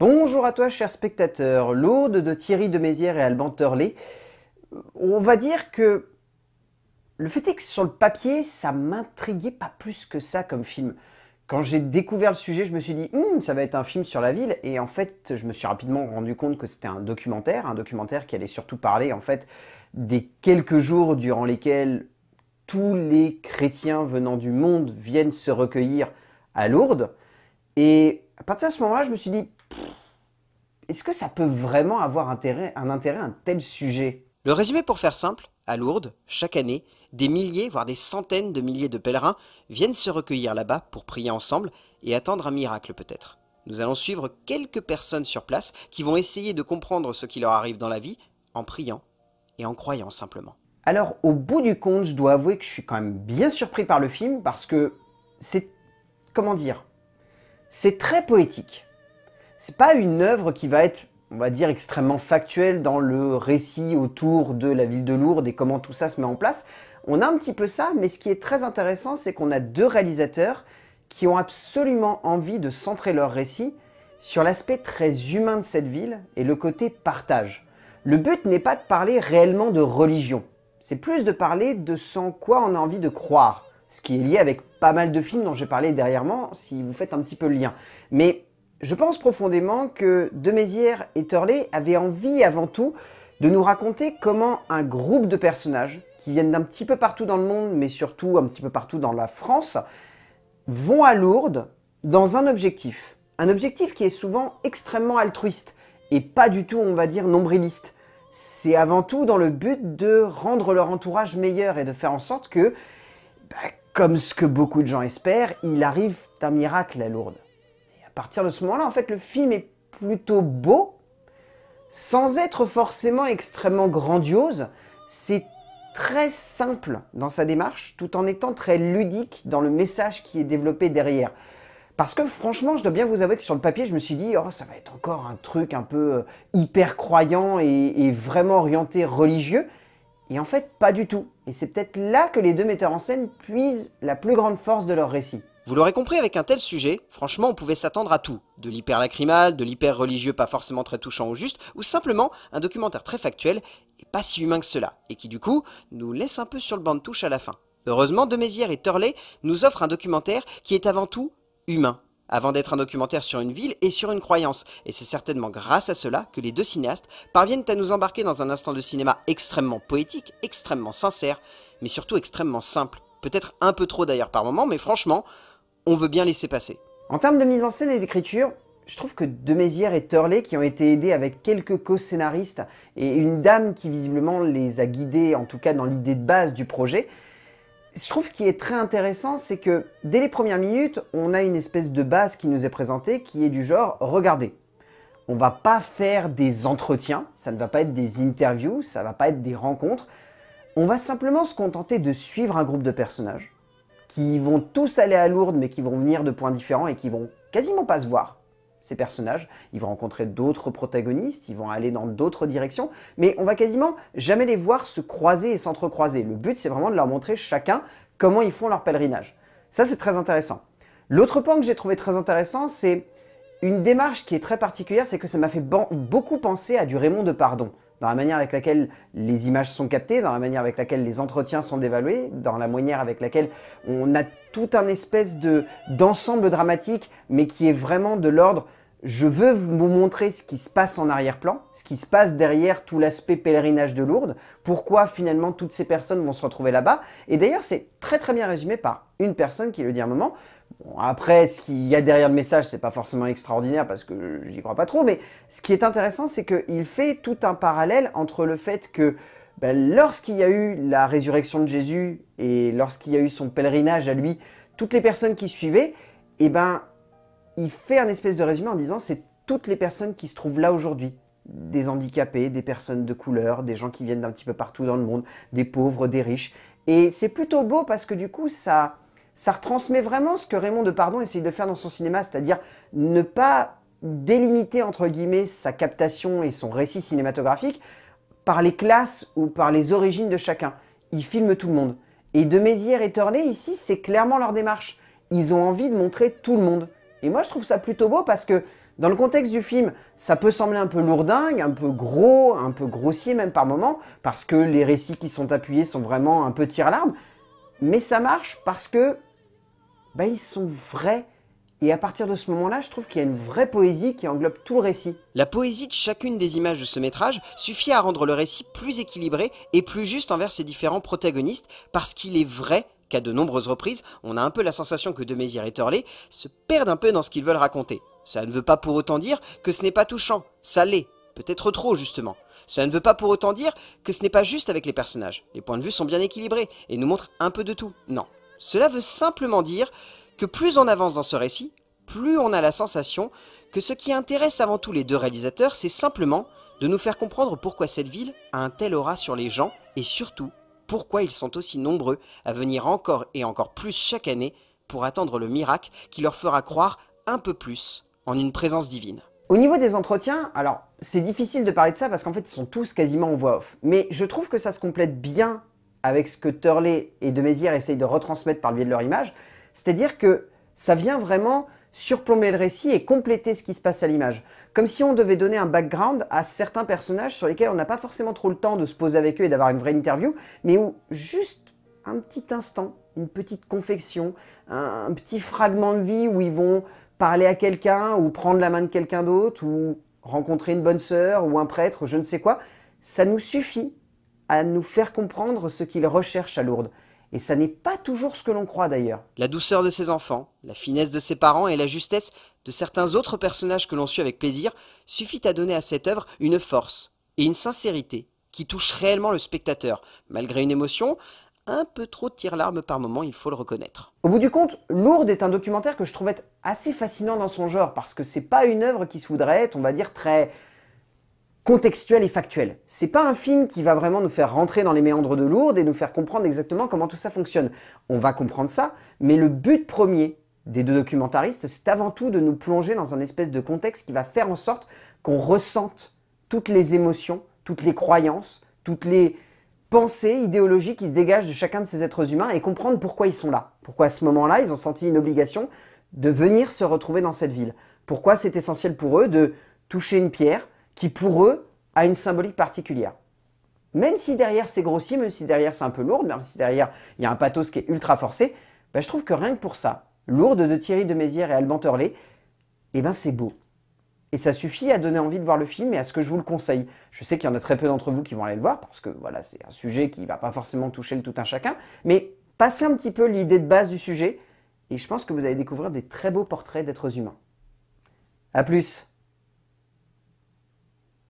Bonjour à toi, chers spectateurs. Lourdes de Thierry de Mézières et Alban terlet. On va dire que le fait est que sur le papier, ça m'intriguait pas plus que ça comme film. Quand j'ai découvert le sujet, je me suis dit, hum, ça va être un film sur la ville. Et en fait, je me suis rapidement rendu compte que c'était un documentaire, un documentaire qui allait surtout parler en fait des quelques jours durant lesquels tous les chrétiens venant du monde viennent se recueillir à Lourdes. Et à partir de ce moment-là, je me suis dit, est-ce que ça peut vraiment avoir intérêt, un intérêt un tel sujet Le résumé pour faire simple, à Lourdes, chaque année, des milliers, voire des centaines de milliers de pèlerins viennent se recueillir là-bas pour prier ensemble et attendre un miracle peut-être. Nous allons suivre quelques personnes sur place qui vont essayer de comprendre ce qui leur arrive dans la vie en priant et en croyant simplement. Alors au bout du compte, je dois avouer que je suis quand même bien surpris par le film parce que c'est... comment dire C'est très poétique. C'est pas une œuvre qui va être, on va dire, extrêmement factuelle dans le récit autour de la ville de Lourdes et comment tout ça se met en place. On a un petit peu ça, mais ce qui est très intéressant, c'est qu'on a deux réalisateurs qui ont absolument envie de centrer leur récit sur l'aspect très humain de cette ville et le côté partage. Le but n'est pas de parler réellement de religion, c'est plus de parler de sans quoi on a envie de croire, ce qui est lié avec pas mal de films dont j'ai parlé derrière si vous faites un petit peu le lien. Mais je pense profondément que Demézières et Turley avaient envie avant tout de nous raconter comment un groupe de personnages qui viennent d'un petit peu partout dans le monde, mais surtout un petit peu partout dans la France, vont à Lourdes dans un objectif. Un objectif qui est souvent extrêmement altruiste et pas du tout, on va dire, nombriliste. C'est avant tout dans le but de rendre leur entourage meilleur et de faire en sorte que, bah, comme ce que beaucoup de gens espèrent, il arrive un miracle à Lourdes partir de ce moment-là, en fait, le film est plutôt beau, sans être forcément extrêmement grandiose. C'est très simple dans sa démarche, tout en étant très ludique dans le message qui est développé derrière. Parce que franchement, je dois bien vous avouer que sur le papier, je me suis dit, oh, ça va être encore un truc un peu euh, hyper croyant et, et vraiment orienté religieux. Et en fait, pas du tout. Et c'est peut-être là que les deux metteurs en scène puisent la plus grande force de leur récit. Vous l'aurez compris, avec un tel sujet, franchement, on pouvait s'attendre à tout. De l'hyper lacrymal, de l'hyper religieux pas forcément très touchant ou juste, ou simplement un documentaire très factuel et pas si humain que cela, et qui du coup nous laisse un peu sur le banc de touche à la fin. Heureusement, Demézières et Turley nous offrent un documentaire qui est avant tout humain, avant d'être un documentaire sur une ville et sur une croyance, et c'est certainement grâce à cela que les deux cinéastes parviennent à nous embarquer dans un instant de cinéma extrêmement poétique, extrêmement sincère, mais surtout extrêmement simple. Peut-être un peu trop d'ailleurs par moment, mais franchement, on veut bien laisser passer. En termes de mise en scène et d'écriture, je trouve que De et Turley, qui ont été aidés avec quelques co-scénaristes et une dame qui visiblement les a guidés, en tout cas dans l'idée de base du projet, je trouve ce qui est très intéressant, c'est que dès les premières minutes, on a une espèce de base qui nous est présentée qui est du genre regardez. On va pas faire des entretiens, ça ne va pas être des interviews, ça ne va pas être des rencontres. On va simplement se contenter de suivre un groupe de personnages qui vont tous aller à Lourdes, mais qui vont venir de points différents et qui vont quasiment pas se voir, ces personnages. Ils vont rencontrer d'autres protagonistes, ils vont aller dans d'autres directions, mais on va quasiment jamais les voir se croiser et s'entrecroiser. Le but, c'est vraiment de leur montrer chacun comment ils font leur pèlerinage. Ça, c'est très intéressant. L'autre point que j'ai trouvé très intéressant, c'est une démarche qui est très particulière, c'est que ça m'a fait beaucoup penser à du Raymond de Pardon dans la manière avec laquelle les images sont captées, dans la manière avec laquelle les entretiens sont dévalués, dans la manière avec laquelle on a tout un espèce de d'ensemble dramatique, mais qui est vraiment de l'ordre. Je veux vous montrer ce qui se passe en arrière-plan, ce qui se passe derrière tout l'aspect pèlerinage de Lourdes, pourquoi finalement toutes ces personnes vont se retrouver là-bas. Et d'ailleurs, c'est très très bien résumé par une personne qui le dit à un moment. Bon, après, ce qu'il y a derrière le message, c'est pas forcément extraordinaire parce que j'y crois pas trop, mais ce qui est intéressant, c'est qu'il fait tout un parallèle entre le fait que ben, lorsqu'il y a eu la résurrection de Jésus et lorsqu'il y a eu son pèlerinage à lui, toutes les personnes qui suivaient, eh ben, il fait un espèce de résumé en disant c'est toutes les personnes qui se trouvent là aujourd'hui. Des handicapés, des personnes de couleur, des gens qui viennent d'un petit peu partout dans le monde, des pauvres, des riches. Et c'est plutôt beau parce que du coup, ça, ça retransmet vraiment ce que Raymond Depardon essaye de faire dans son cinéma, c'est-à-dire ne pas délimiter entre guillemets sa captation et son récit cinématographique par les classes ou par les origines de chacun. Il filme tout le monde. Et De et Torné ici, c'est clairement leur démarche. Ils ont envie de montrer tout le monde. Et moi, je trouve ça plutôt beau parce que, dans le contexte du film, ça peut sembler un peu lourdingue, un peu gros, un peu grossier même par moments, parce que les récits qui sont appuyés sont vraiment un peu tire-larme. Mais ça marche parce que bah, ils sont vrais. Et à partir de ce moment-là, je trouve qu'il y a une vraie poésie qui englobe tout le récit. La poésie de chacune des images de ce métrage suffit à rendre le récit plus équilibré et plus juste envers ses différents protagonistes parce qu'il est vrai qu'à de nombreuses reprises, on a un peu la sensation que de et Torlé se perdent un peu dans ce qu'ils veulent raconter. Ça ne veut pas pour autant dire que ce n'est pas touchant, ça l'est, peut-être trop justement. Ça ne veut pas pour autant dire que ce n'est pas juste avec les personnages. Les points de vue sont bien équilibrés et nous montrent un peu de tout. Non, cela veut simplement dire que plus on avance dans ce récit, plus on a la sensation que ce qui intéresse avant tout les deux réalisateurs, c'est simplement de nous faire comprendre pourquoi cette ville a un tel aura sur les gens et surtout pourquoi ils sont aussi nombreux à venir encore et encore plus chaque année pour attendre le miracle qui leur fera croire un peu plus en une présence divine. Au niveau des entretiens, alors c'est difficile de parler de ça parce qu'en fait ils sont tous quasiment en voix off. Mais je trouve que ça se complète bien avec ce que Turley et de essayent de retransmettre par le biais de leur image. C'est-à-dire que ça vient vraiment surplomber le récit et compléter ce qui se passe à l'image. Comme si on devait donner un background à certains personnages sur lesquels on n'a pas forcément trop le temps de se poser avec eux et d'avoir une vraie interview, mais où juste un petit instant, une petite confection, un, un petit fragment de vie où ils vont parler à quelqu'un ou prendre la main de quelqu'un d'autre ou rencontrer une bonne sœur ou un prêtre, je ne sais quoi, ça nous suffit à nous faire comprendre ce qu'il recherche à Lourdes. Et ça n'est pas toujours ce que l'on croit d'ailleurs. La douceur de ses enfants, la finesse de ses parents et la justesse de certains autres personnages que l'on suit avec plaisir suffit à donner à cette œuvre une force et une sincérité qui touchent réellement le spectateur, malgré une émotion un peu trop tire-larme par moment, il faut le reconnaître. Au bout du compte, Lourdes est un documentaire que je trouvais assez fascinant dans son genre, parce que c'est pas une œuvre qui se voudrait être, on va dire, très contextuel et factuel. C'est pas un film qui va vraiment nous faire rentrer dans les méandres de Lourdes et nous faire comprendre exactement comment tout ça fonctionne. On va comprendre ça, mais le but premier des deux documentaristes, c'est avant tout de nous plonger dans un espèce de contexte qui va faire en sorte qu'on ressente toutes les émotions, toutes les croyances, toutes les pensées idéologiques qui se dégagent de chacun de ces êtres humains et comprendre pourquoi ils sont là. Pourquoi à ce moment-là, ils ont senti une obligation de venir se retrouver dans cette ville. Pourquoi c'est essentiel pour eux de toucher une pierre, qui pour eux a une symbolique particulière. Même si derrière c'est grossi, même si derrière c'est un peu lourd, même si derrière il y a un pathos qui est ultra forcé, ben, je trouve que rien que pour ça, Lourde de Thierry de Mézières et Alban Torlé, eh ben c'est beau. Et ça suffit à donner envie de voir le film et à ce que je vous le conseille. Je sais qu'il y en a très peu d'entre vous qui vont aller le voir parce que voilà, c'est un sujet qui ne va pas forcément toucher le tout un chacun, mais passez un petit peu l'idée de base du sujet et je pense que vous allez découvrir des très beaux portraits d'êtres humains. A plus